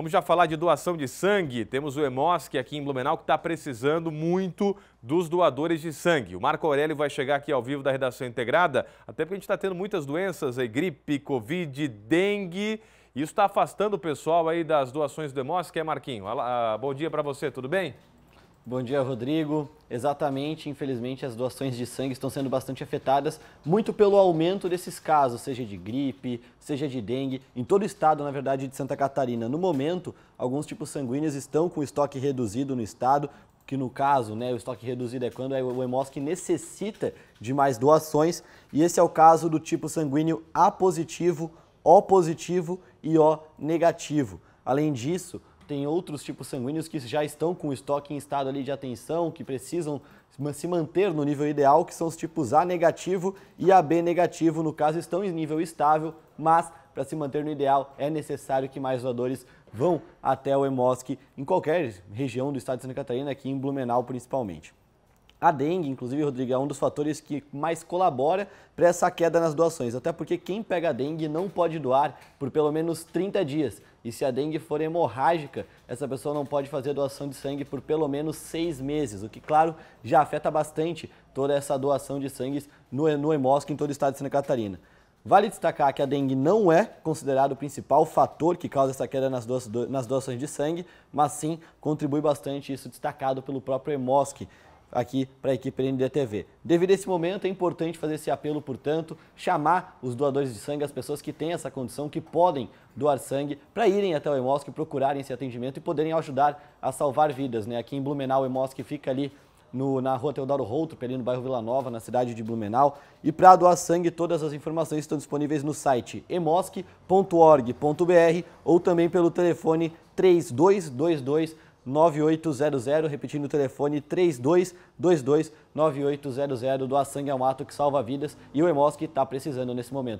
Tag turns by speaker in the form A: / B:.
A: Vamos já falar de doação de sangue. Temos o Hemosc aqui em Blumenau que está precisando muito dos doadores de sangue. O Marco Aurélio vai chegar aqui ao vivo da redação integrada, até porque a gente está tendo muitas doenças aí, gripe, covid, dengue. Isso está afastando o pessoal aí das doações do Hemosc, é Marquinho? Ah, bom dia para você, tudo bem?
B: Bom dia, Rodrigo. Exatamente, infelizmente as doações de sangue estão sendo bastante afetadas, muito pelo aumento desses casos, seja de gripe, seja de dengue, em todo o estado, na verdade, de Santa Catarina. No momento, alguns tipos sanguíneos estão com estoque reduzido no estado, que no caso, né, o estoque reduzido é quando é o hemosc necessita de mais doações, e esse é o caso do tipo sanguíneo A positivo, O positivo e O negativo. Além disso, tem outros tipos sanguíneos que já estão com o estoque em estado ali de atenção, que precisam se manter no nível ideal, que são os tipos A negativo e AB negativo, no caso estão em nível estável, mas para se manter no ideal é necessário que mais doadores vão até o EMOSC em qualquer região do estado de Santa Catarina, aqui em Blumenau principalmente. A dengue, inclusive, Rodrigo, é um dos fatores que mais colabora para essa queda nas doações, até porque quem pega a dengue não pode doar por pelo menos 30 dias. E se a dengue for hemorrágica, essa pessoa não pode fazer doação de sangue por pelo menos seis meses, o que, claro, já afeta bastante toda essa doação de sangue no, no em todo o estado de Santa Catarina. Vale destacar que a dengue não é considerado o principal fator que causa essa queda nas, doações de sangue, mas sim contribui bastante, isso destacado pelo próprio EMOSC, aqui para a equipe NDTV. Devido a esse momento, é importante fazer esse apelo, portanto, chamar os doadores de sangue, as pessoas que têm essa condição, que podem doar sangue, para irem até o EMOSC, procurarem esse atendimento e poderem ajudar a salvar vidas. Né? Aqui em Blumenau, o EMOSC fica ali no, na rua Teodoro Routro, ali no bairro Vila Nova, na cidade de Blumenau. E para doar sangue, todas as informações estão disponíveis no site emosc.org.br ou também pelo telefone 3222 9800, repetindo o telefone 3222 9800 do A Sangue ao Mato que salva vidas e o Hemosc está precisando nesse momento.